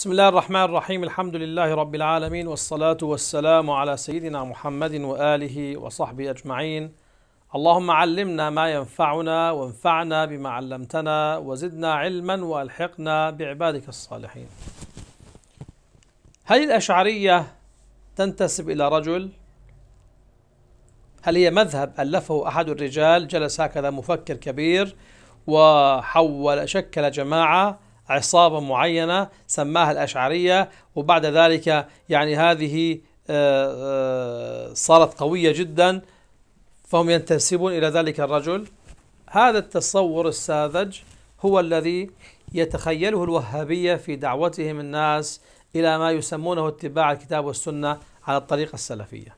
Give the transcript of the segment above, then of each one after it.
بسم الله الرحمن الرحيم الحمد لله رب العالمين والصلاة والسلام على سيدنا محمد وآله وصحبه أجمعين اللهم علمنا ما ينفعنا وانفعنا بما علمتنا وزدنا علما وألحقنا بعبادك الصالحين هل الأشعرية تنتسب إلى رجل؟ هل هي مذهب ألفه أحد الرجال جلس هكذا مفكر كبير وحول شكل جماعة عصابة معينة سماها الأشعرية وبعد ذلك يعني هذه آه، آه، صارت قوية جدا فهم ينتسبون إلى ذلك الرجل هذا التصور الساذج هو الذي يتخيله الوهابية في دعوتهم الناس إلى ما يسمونه اتباع الكتاب والسنة على الطريقة السلفية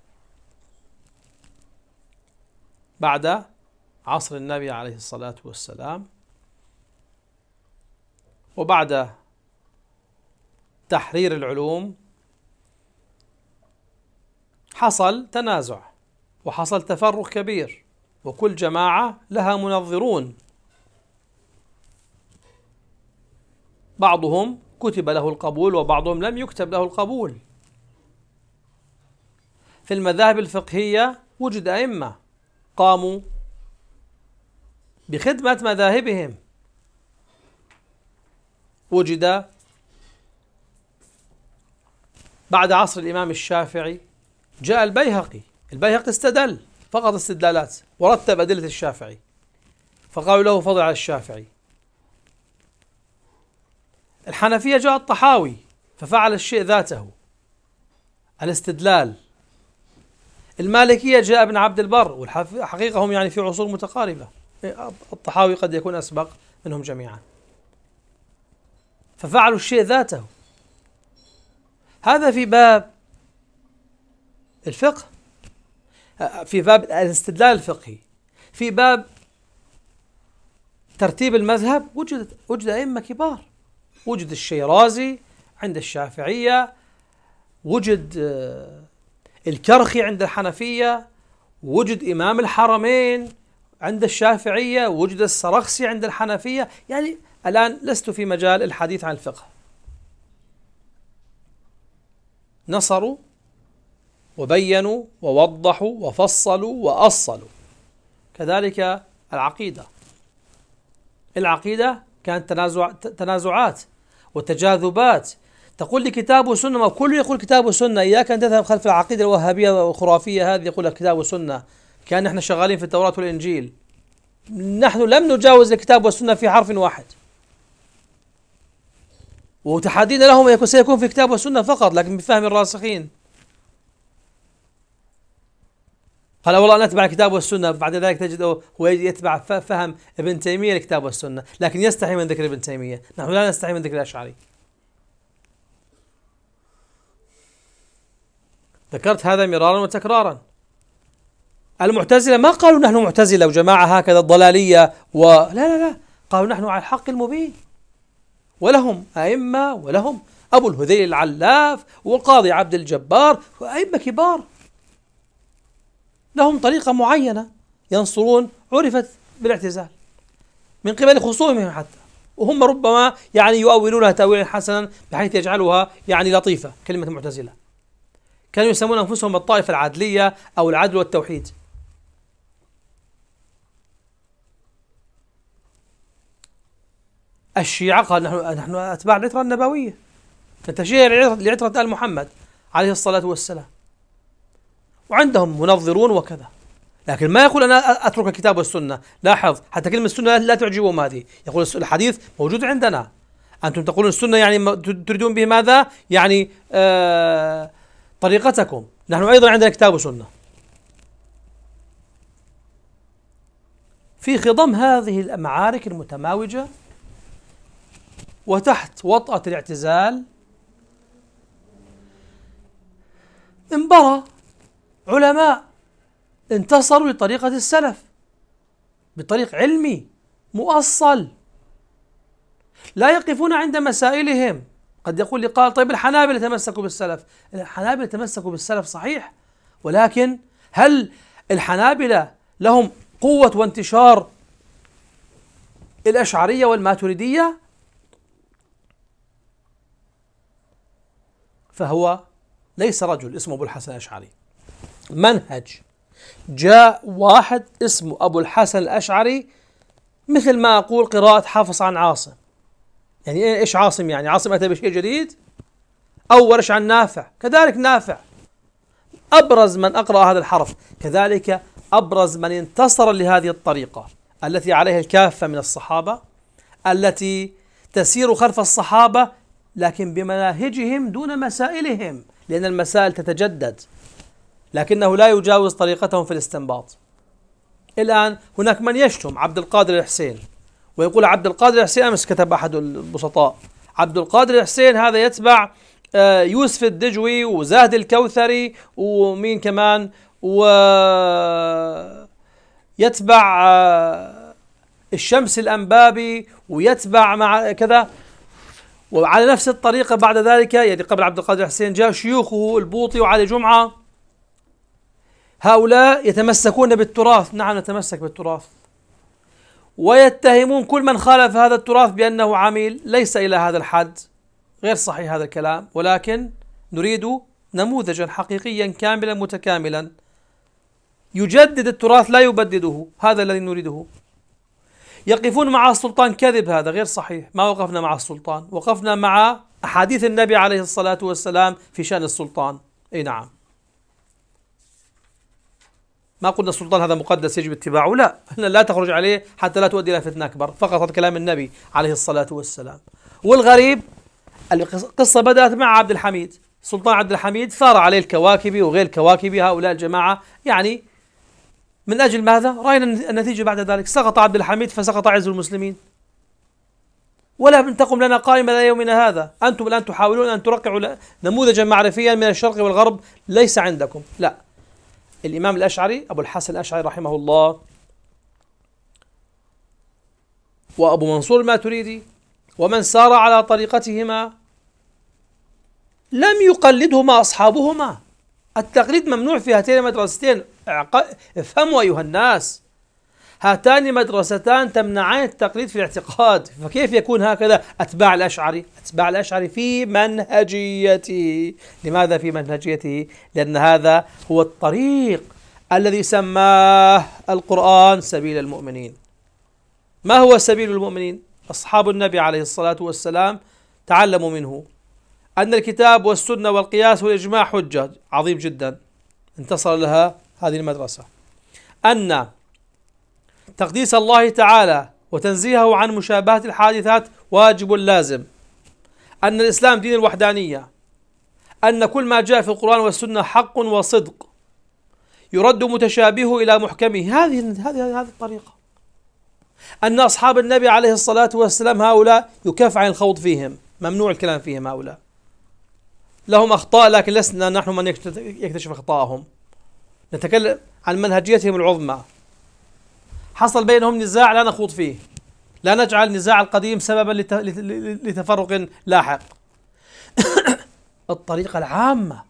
بعد عصر النبي عليه الصلاة والسلام وبعد تحرير العلوم حصل تنازع وحصل تفرق كبير وكل جماعة لها منظرون بعضهم كتب له القبول وبعضهم لم يكتب له القبول في المذاهب الفقهية وجد أئمة قاموا بخدمة مذاهبهم وجد بعد عصر الإمام الشافعي جاء البيهقي البيهقي استدل فقط استدلالات ورتب أدلة الشافعي فقالوا له فضل على الشافعي الحنفية جاء الطحاوي ففعل الشيء ذاته الاستدلال المالكية جاء ابن عبد البر والحقيقة هم يعني في عصور متقاربة الطحاوي قد يكون أسبق منهم جميعاً ففعلوا الشيء ذاته هذا في باب الفقه في باب الاستدلال الفقهي في باب ترتيب المذهب وجد وجد أئمة كبار وجد الشيرازي عند الشافعية وجد آه، الكرخي عند الحنفية وجد إمام الحرمين عند الشافعية وجد السرخسي عند الحنفية يعني الآن لست في مجال الحديث عن الفقه نصروا وبينوا ووضحوا وفصلوا وأصلوا كذلك العقيدة العقيدة كانت تنازع تنازعات وتجاذبات تقول لي كتاب وسنة كل يقول كتاب وسنة إياك أن تذهب خلف العقيدة الوهابية والخرافية هذه يقول لك كتاب وسنة كان نحن شغالين في التوراة والإنجيل نحن لم نجاوز الكتاب والسنة في حرف واحد وتحدينا لهم يكون سيكون في كتاب وسنة فقط لكن بفهم الراسخين قال والله نتبع الكتاب والسنة بعد ذلك تجده هو يتبع فهم ابن تيمية الكتاب والسنة لكن يستحي من ذكر ابن تيمية نحن لا نستحي من ذكر الأشعري ذكرت هذا مرارا وتكرارا المعتزلة ما قالوا نحن معتزلة وجماعة هكذا الضلالية و لا لا لا قالوا نحن على الحق المبين ولهم أئمة ولهم أبو الهذيل العلاف والقاضي عبد الجبار وأئمة كبار لهم طريقة معينة ينصرون عرفت بالاعتزال من قبل خصومهم حتى وهم ربما يعني يؤولونها تأويلا حسنا بحيث يجعلها يعني لطيفة كلمة معتزلة كانوا يسمون أنفسهم الطائفة العدلية أو العدل والتوحيد الشيعة قال نحن نحن أتباع العترة النبوية نتشيع لعترة آل محمد عليه الصلاة والسلام وعندهم منظرون وكذا لكن ما يقول أنا أترك الكتاب والسنة لاحظ حتى كلمة السنة لا تعجبهم هذه يقول الحديث موجود عندنا أنتم تقولون السنة يعني تريدون به ماذا يعني آه طريقتكم نحن أيضا عندنا كتاب وسنة في خضم هذه المعارك المتماوجة وتحت وطأة الاعتزال انبرى علماء انتصروا لطريقة السلف بطريق علمي مؤصل لا يقفون عند مسائلهم قد يقول لي قال طيب الحنابلة تمسكوا بالسلف الحنابلة تمسكوا بالسلف صحيح ولكن هل الحنابلة لهم قوة وانتشار الأشعرية والماتريدية فهو ليس رجل اسمه أبو الحسن الأشعري منهج جاء واحد اسمه أبو الحسن الأشعري مثل ما أقول قراءة حافظ عن عاصم يعني إيش عاصم يعني عاصم أتى بشيء جديد أو ورش عن نافع كذلك نافع أبرز من أقرأ هذا الحرف كذلك أبرز من انتصر لهذه الطريقة التي عليها الكافة من الصحابة التي تسير خلف الصحابة لكن بمناهجهم دون مسائلهم لأن المسائل تتجدد لكنه لا يجاوز طريقتهم في الاستنباط الآن هناك من يشتم عبد القادر الحسين ويقول عبد القادر الحسين أمس كتب أحد البسطاء عبد القادر الحسين هذا يتبع آه، يوسف الدجوي وزاهد الكوثري ومين كمان و يتبع آه، الشمس الأنبابي ويتبع مع كذا وعلى نفس الطريقة بعد ذلك يعني قبل عبد القادر حسين جاء شيوخه البوطي وعلي جمعة هؤلاء يتمسكون بالتراث نعم نتمسك بالتراث ويتهمون كل من خالف هذا التراث بأنه عميل ليس إلى هذا الحد غير صحيح هذا الكلام ولكن نريد نموذجا حقيقيا كاملا متكاملا يجدد التراث لا يبدده هذا الذي نريده يقفون مع السلطان كذب هذا غير صحيح ما وقفنا مع السلطان وقفنا مع أحاديث النبي عليه الصلاة والسلام في شأن السلطان أي نعم ما قلنا السلطان هذا مقدس يجب اتباعه لا لا تخرج عليه حتى لا تؤدي إلى فتنة أكبر فقط هذا كلام النبي عليه الصلاة والسلام والغريب القصة بدأت مع عبد الحميد سلطان عبد الحميد ثار عليه الكواكبي وغير الكواكبي هؤلاء الجماعة يعني من أجل ماذا؟ رأينا النتيجة بعد ذلك سقط عبد الحميد فسقط عز المسلمين ولا تقم لنا قائمة إلى يومنا هذا أنتم الآن تحاولون أن ترقعوا نموذجا معرفيا من الشرق والغرب ليس عندكم لا الإمام الأشعري أبو الحسن الأشعري رحمه الله وأبو منصور الماتريدي ومن سار على طريقتهما لم يقلدهما أصحابهما التقليد ممنوع في هاتين المدرستين افهموا أيها الناس هاتان مدرستان تمنعان التقليد في الاعتقاد فكيف يكون هكذا أتباع الأشعري أتباع الأشعري في منهجيته لماذا في منهجيته لأن هذا هو الطريق الذي سماه القرآن سبيل المؤمنين ما هو سبيل المؤمنين أصحاب النبي عليه الصلاة والسلام تعلموا منه أن الكتاب والسنة والقياس والإجماع حجة عظيم جدا انتصر لها هذه المدرسة أن تقديس الله تعالى وتنزيهه عن مشابهة الحادثات واجب لازم أن الإسلام دين الوحدانية أن كل ما جاء في القرآن والسنة حق وصدق يرد متشابهه إلى محكمه هذه هذه هذه الطريقة أن أصحاب النبي عليه الصلاة والسلام هؤلاء يكف عن الخوض فيهم ممنوع الكلام فيهم هؤلاء لهم أخطاء لكن لسنا نحن من يكتشف أخطاءهم نتكلم عن منهجيتهم العظمى حصل بينهم نزاع لا نخوض فيه لا نجعل النزاع القديم سببا لتفرق لاحق الطريقة العامة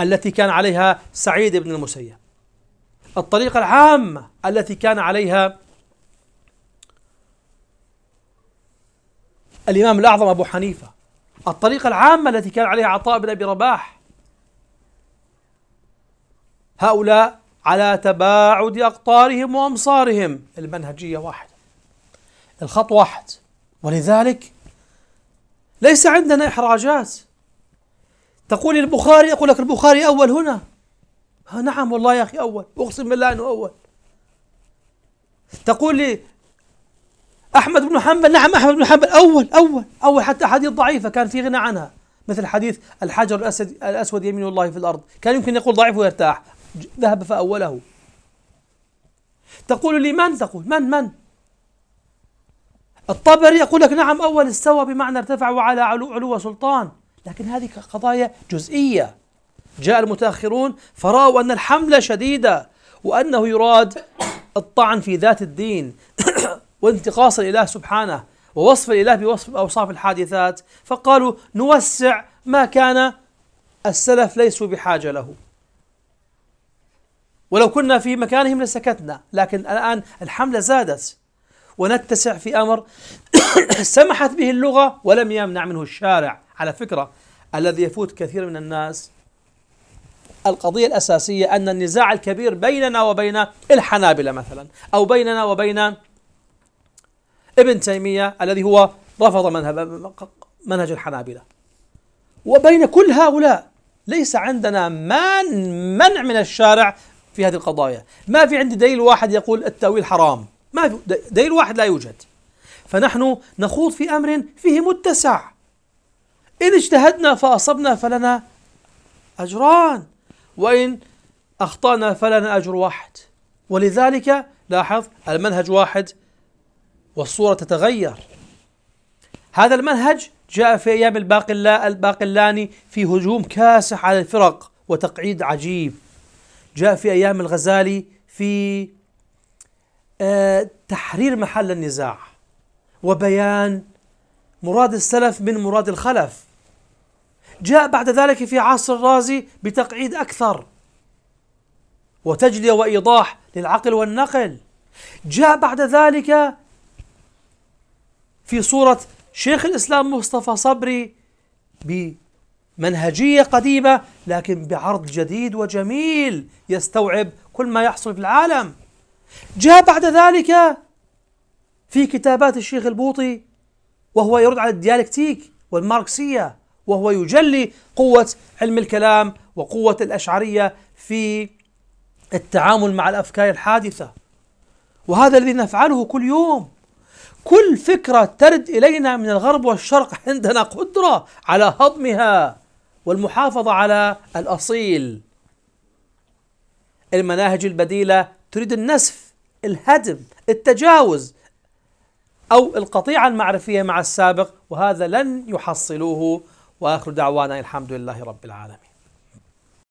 التي كان عليها سعيد بن المسيب الطريقة العامة التي كان عليها الإمام الأعظم أبو حنيفة الطريقة العامة التي كان عليها عطاء بن أبي رباح هؤلاء على تباعد أقطارهم وأمصارهم المنهجية واحدة الخط واحد ولذلك ليس عندنا إحراجات تقول البخاري أقول لك البخاري أول هنا ها آه، نعم والله يا أخي أول أقسم بالله أنه أول تقول لي أحمد بن حنبل نعم أحمد بن حنبل أول أول أول حتى حديث ضعيفة كان في غنى عنها مثل حديث الحجر الأسد الأسود يمين الله في الأرض كان يمكن يقول ضعيف ويرتاح ذهب فأوله تقول لي من تقول من من الطبري يقول لك نعم أول استوى بمعنى ارتفع وعلى علو, علو سلطان لكن هذه قضايا جزئية جاء المتأخرون فرأوا أن الحملة شديدة وأنه يراد الطعن في ذات الدين وانتقاص الإله سبحانه ووصف الإله بوصف أوصاف الحادثات فقالوا نوسع ما كان السلف ليسوا بحاجة له ولو كنا في مكانهم لسكتنا لكن الآن الحملة زادت ونتسع في أمر سمحت به اللغة ولم يمنع منه الشارع على فكرة الذي يفوت كثير من الناس القضية الأساسية أن النزاع الكبير بيننا وبين الحنابلة مثلا أو بيننا وبين ابن تيمية الذي هو رفض منهج منهج الحنابلة وبين كل هؤلاء ليس عندنا من منع من الشارع في هذه القضايا ما في عندي دليل واحد يقول التأويل حرام ما في دليل واحد لا يوجد فنحن نخوض في أمر فيه متسع إن اجتهدنا فأصبنا فلنا أجران وإن أخطأنا فلنا أجر واحد ولذلك لاحظ المنهج واحد والصورة تتغير هذا المنهج جاء في أيام الباقلاني الباقلاني في هجوم كاسح على الفرق وتقعيد عجيب جاء في أيام الغزالي في آه، تحرير محل النزاع وبيان مراد السلف من مراد الخلف جاء بعد ذلك في عصر الرازي بتقعيد أكثر وتجلية وإيضاح للعقل والنقل جاء بعد ذلك في صورة شيخ الإسلام مصطفى صبري منهجية قديمة لكن بعرض جديد وجميل يستوعب كل ما يحصل في العالم جاء بعد ذلك في كتابات الشيخ البوطي وهو يرد على الديالكتيك والماركسية وهو يجلي قوة علم الكلام وقوة الأشعرية في التعامل مع الأفكار الحادثة وهذا الذي نفعله كل يوم كل فكرة ترد إلينا من الغرب والشرق عندنا قدرة على هضمها والمحافظة على الأصيل المناهج البديلة تريد النسف الهدم التجاوز أو القطيعة المعرفية مع السابق وهذا لن يحصلوه وآخر دعوانا الحمد لله رب العالمين